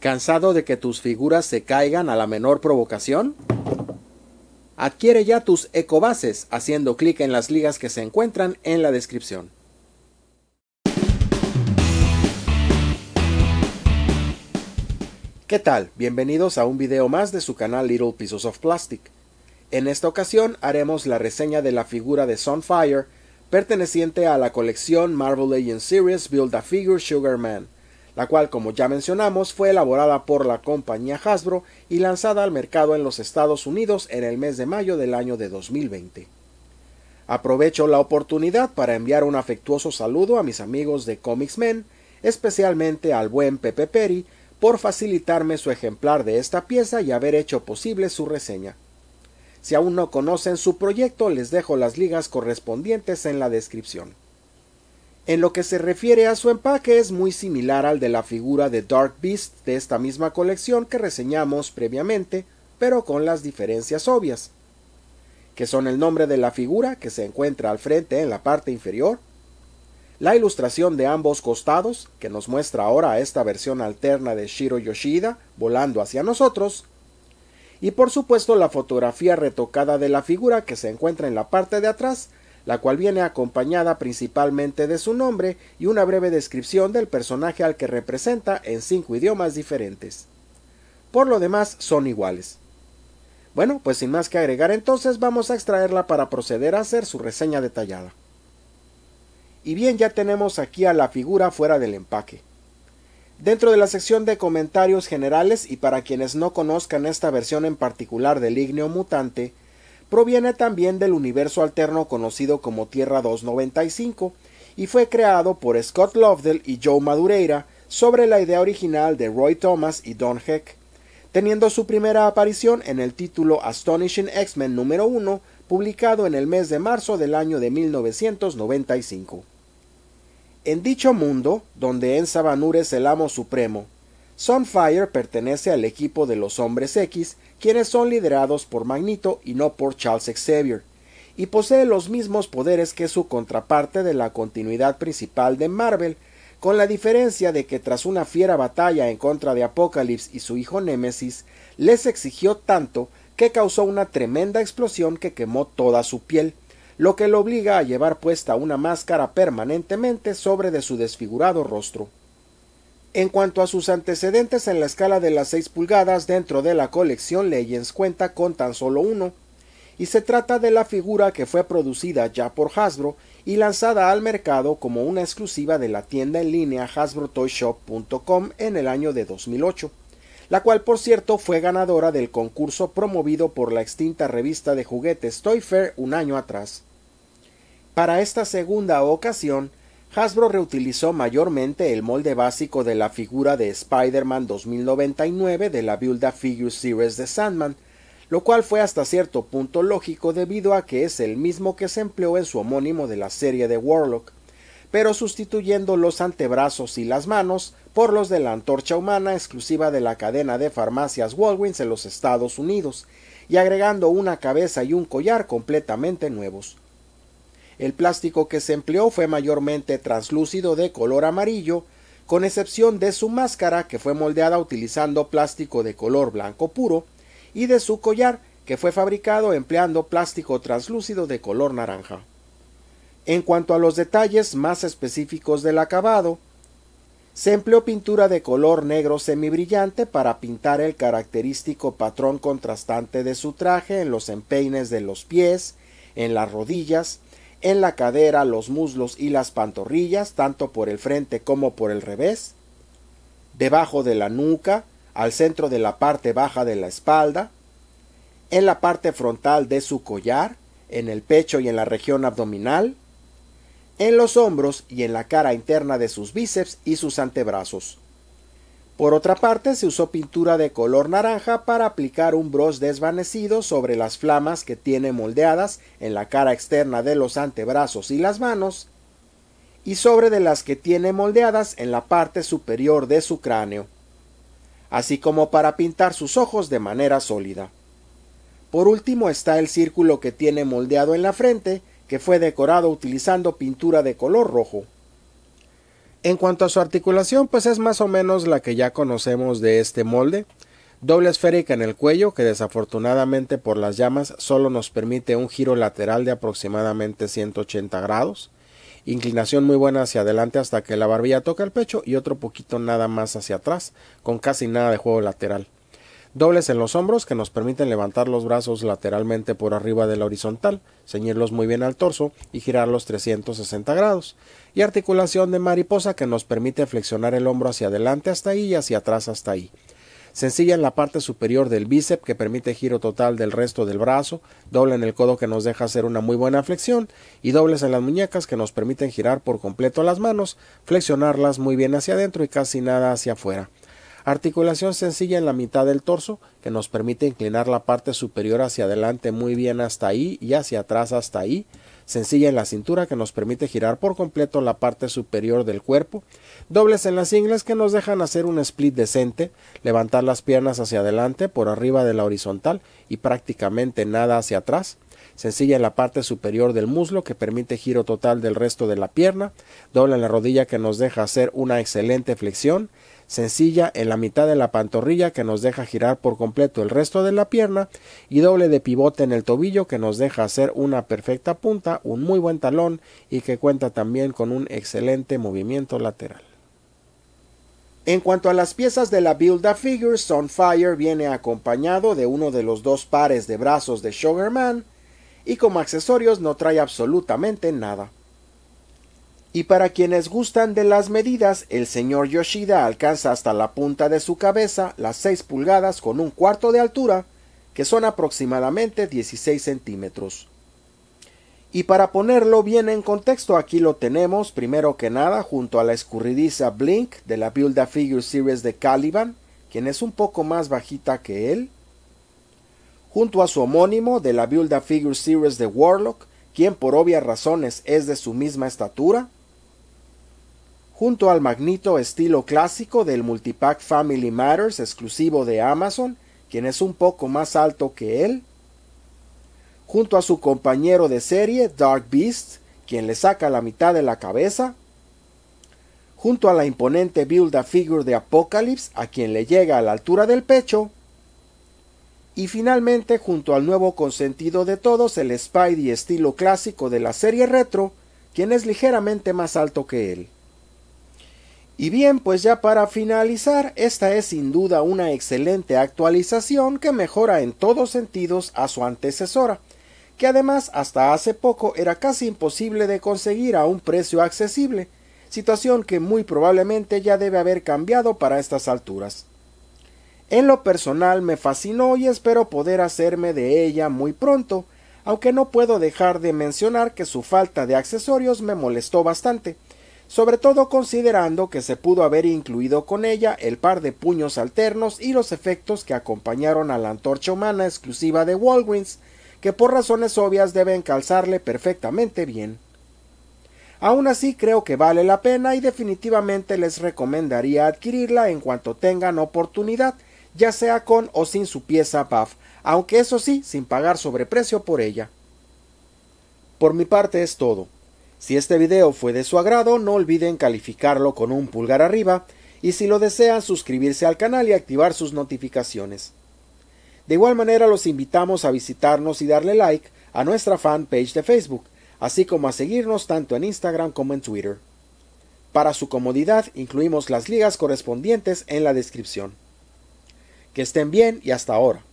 ¿Cansado de que tus figuras se caigan a la menor provocación? Adquiere ya tus ecobases haciendo clic en las ligas que se encuentran en la descripción. ¿Qué tal? Bienvenidos a un video más de su canal Little Pieces of Plastic. En esta ocasión haremos la reseña de la figura de Sunfire perteneciente a la colección Marvel Legends Series Build a Figure Sugar Man la cual, como ya mencionamos, fue elaborada por la compañía Hasbro y lanzada al mercado en los Estados Unidos en el mes de mayo del año de 2020. Aprovecho la oportunidad para enviar un afectuoso saludo a mis amigos de Comics Men, especialmente al buen Pepe Peri, por facilitarme su ejemplar de esta pieza y haber hecho posible su reseña. Si aún no conocen su proyecto, les dejo las ligas correspondientes en la descripción. En lo que se refiere a su empaque es muy similar al de la figura de Dark Beast de esta misma colección que reseñamos previamente, pero con las diferencias obvias, que son el nombre de la figura que se encuentra al frente en la parte inferior, la ilustración de ambos costados, que nos muestra ahora esta versión alterna de Shiro Yoshida volando hacia nosotros, y por supuesto la fotografía retocada de la figura que se encuentra en la parte de atrás la cual viene acompañada principalmente de su nombre y una breve descripción del personaje al que representa en cinco idiomas diferentes. Por lo demás, son iguales. Bueno, pues sin más que agregar entonces vamos a extraerla para proceder a hacer su reseña detallada. Y bien, ya tenemos aquí a la figura fuera del empaque. Dentro de la sección de comentarios generales y para quienes no conozcan esta versión en particular del Igneo Mutante, proviene también del universo alterno conocido como Tierra 295 y fue creado por Scott Lovdell y Joe Madureira sobre la idea original de Roy Thomas y Don Heck, teniendo su primera aparición en el título Astonishing X-Men número 1, publicado en el mes de marzo del año de 1995. En dicho mundo, donde Ensa Banur es el amo supremo, Sunfire pertenece al equipo de los Hombres X, quienes son liderados por Magneto y no por Charles Xavier, y posee los mismos poderes que su contraparte de la continuidad principal de Marvel, con la diferencia de que tras una fiera batalla en contra de Apocalypse y su hijo Némesis, les exigió tanto que causó una tremenda explosión que quemó toda su piel, lo que lo obliga a llevar puesta una máscara permanentemente sobre de su desfigurado rostro. En cuanto a sus antecedentes en la escala de las seis pulgadas dentro de la colección Legends cuenta con tan solo uno, y se trata de la figura que fue producida ya por Hasbro y lanzada al mercado como una exclusiva de la tienda en línea hasbrotoyshop.com en el año de 2008, la cual por cierto fue ganadora del concurso promovido por la extinta revista de juguetes Toy Fair un año atrás. Para esta segunda ocasión, Hasbro reutilizó mayormente el molde básico de la figura de Spider-Man 2099 de la a Figure Series de Sandman, lo cual fue hasta cierto punto lógico debido a que es el mismo que se empleó en su homónimo de la serie de Warlock, pero sustituyendo los antebrazos y las manos por los de la antorcha humana exclusiva de la cadena de farmacias Walgreens en los Estados Unidos, y agregando una cabeza y un collar completamente nuevos. El plástico que se empleó fue mayormente translúcido de color amarillo, con excepción de su máscara que fue moldeada utilizando plástico de color blanco puro, y de su collar que fue fabricado empleando plástico translúcido de color naranja. En cuanto a los detalles más específicos del acabado, se empleó pintura de color negro semibrillante para pintar el característico patrón contrastante de su traje en los empeines de los pies, en las rodillas en la cadera, los muslos y las pantorrillas, tanto por el frente como por el revés, debajo de la nuca, al centro de la parte baja de la espalda, en la parte frontal de su collar, en el pecho y en la región abdominal, en los hombros y en la cara interna de sus bíceps y sus antebrazos. Por otra parte, se usó pintura de color naranja para aplicar un bros desvanecido sobre las flamas que tiene moldeadas en la cara externa de los antebrazos y las manos y sobre de las que tiene moldeadas en la parte superior de su cráneo, así como para pintar sus ojos de manera sólida. Por último está el círculo que tiene moldeado en la frente, que fue decorado utilizando pintura de color rojo. En cuanto a su articulación, pues es más o menos la que ya conocemos de este molde. Doble esférica en el cuello, que desafortunadamente por las llamas solo nos permite un giro lateral de aproximadamente 180 grados. Inclinación muy buena hacia adelante hasta que la barbilla toca el pecho y otro poquito nada más hacia atrás, con casi nada de juego lateral. Dobles en los hombros que nos permiten levantar los brazos lateralmente por arriba de la horizontal, ceñirlos muy bien al torso y girarlos 360 grados. Y articulación de mariposa que nos permite flexionar el hombro hacia adelante hasta ahí y hacia atrás hasta ahí. Sencilla en la parte superior del bíceps que permite giro total del resto del brazo, doble en el codo que nos deja hacer una muy buena flexión y dobles en las muñecas que nos permiten girar por completo las manos, flexionarlas muy bien hacia adentro y casi nada hacia afuera. Articulación sencilla en la mitad del torso que nos permite inclinar la parte superior hacia adelante muy bien hasta ahí y hacia atrás hasta ahí. Sencilla en la cintura que nos permite girar por completo la parte superior del cuerpo. Dobles en las ingles que nos dejan hacer un split decente, levantar las piernas hacia adelante por arriba de la horizontal y prácticamente nada hacia atrás sencilla en la parte superior del muslo que permite giro total del resto de la pierna, doble en la rodilla que nos deja hacer una excelente flexión, sencilla en la mitad de la pantorrilla que nos deja girar por completo el resto de la pierna y doble de pivote en el tobillo que nos deja hacer una perfecta punta, un muy buen talón y que cuenta también con un excelente movimiento lateral. En cuanto a las piezas de la Build a Figure, Sunfire viene acompañado de uno de los dos pares de brazos de Sugarman y como accesorios no trae absolutamente nada. Y para quienes gustan de las medidas, el señor Yoshida alcanza hasta la punta de su cabeza las 6 pulgadas con un cuarto de altura, que son aproximadamente 16 centímetros. Y para ponerlo bien en contexto, aquí lo tenemos primero que nada junto a la escurridiza Blink de la Build Figure Series de Caliban, quien es un poco más bajita que él, junto a su homónimo de la Build Figure Series de Warlock, quien por obvias razones es de su misma estatura, junto al magnito estilo clásico del Multipack Family Matters exclusivo de Amazon, quien es un poco más alto que él, junto a su compañero de serie Dark Beast, quien le saca la mitad de la cabeza, junto a la imponente builda figure de Apocalypse, a quien le llega a la altura del pecho, y finalmente junto al nuevo consentido de todos, el Spidey estilo clásico de la serie retro, quien es ligeramente más alto que él. Y bien, pues ya para finalizar, esta es sin duda una excelente actualización que mejora en todos sentidos a su antecesora, que además hasta hace poco era casi imposible de conseguir a un precio accesible, situación que muy probablemente ya debe haber cambiado para estas alturas. En lo personal me fascinó y espero poder hacerme de ella muy pronto, aunque no puedo dejar de mencionar que su falta de accesorios me molestó bastante, sobre todo considerando que se pudo haber incluido con ella el par de puños alternos y los efectos que acompañaron a la antorcha humana exclusiva de Walgreens, que por razones obvias deben calzarle perfectamente bien. Aún así creo que vale la pena y definitivamente les recomendaría adquirirla en cuanto tengan oportunidad, ya sea con o sin su pieza PAF, aunque eso sí, sin pagar sobreprecio por ella. Por mi parte es todo. Si este video fue de su agrado, no olviden calificarlo con un pulgar arriba y si lo desean suscribirse al canal y activar sus notificaciones. De igual manera los invitamos a visitarnos y darle like a nuestra fanpage de Facebook, así como a seguirnos tanto en Instagram como en Twitter. Para su comodidad incluimos las ligas correspondientes en la descripción. Que estén bien y hasta ahora.